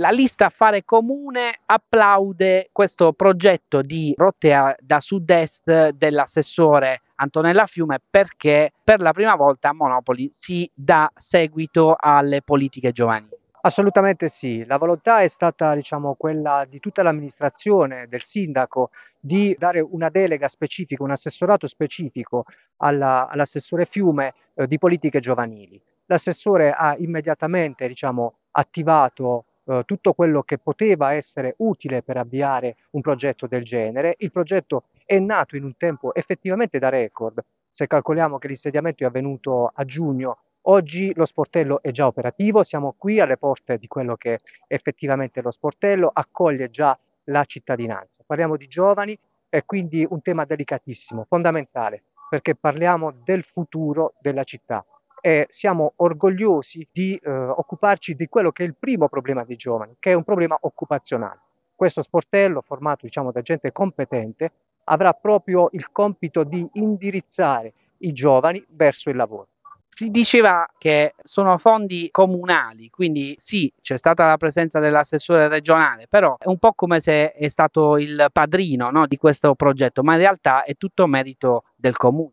La lista Affare Comune applaude questo progetto di rotta da sud-est dell'assessore Antonella Fiume perché per la prima volta a Monopoli si dà seguito alle politiche giovanili. Assolutamente sì, la volontà è stata diciamo, quella di tutta l'amministrazione, del sindaco, di dare una delega specifica, un assessorato specifico alla, all'assessore Fiume eh, di politiche giovanili. L'assessore ha immediatamente diciamo, attivato eh, tutto quello che poteva essere utile per avviare un progetto del genere. Il progetto è nato in un tempo effettivamente da record. Se calcoliamo che l'insediamento è avvenuto a giugno, oggi lo sportello è già operativo, siamo qui alle porte di quello che effettivamente lo sportello accoglie già la cittadinanza. Parliamo di giovani, e quindi un tema delicatissimo, fondamentale, perché parliamo del futuro della città e siamo orgogliosi di eh, occuparci di quello che è il primo problema dei giovani, che è un problema occupazionale. Questo sportello, formato diciamo, da gente competente, avrà proprio il compito di indirizzare i giovani verso il lavoro. Si diceva che sono fondi comunali, quindi sì, c'è stata la presenza dell'assessore regionale, però è un po' come se è stato il padrino no, di questo progetto, ma in realtà è tutto merito del comune.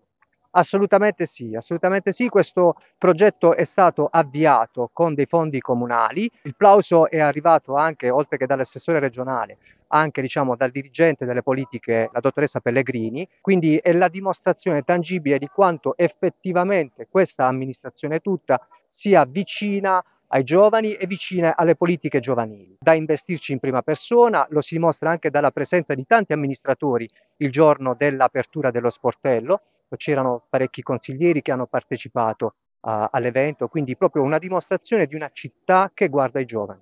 Assolutamente sì, assolutamente sì, questo progetto è stato avviato con dei fondi comunali, il plauso è arrivato anche, oltre che dall'assessore regionale, anche diciamo, dal dirigente delle politiche, la dottoressa Pellegrini, quindi è la dimostrazione tangibile di quanto effettivamente questa amministrazione tutta sia vicina ai giovani e vicine alle politiche giovanili. Da investirci in prima persona, lo si dimostra anche dalla presenza di tanti amministratori il giorno dell'apertura dello sportello, Ecco, c'erano parecchi consiglieri che hanno partecipato uh, all'evento, quindi proprio una dimostrazione di una città che guarda i giovani.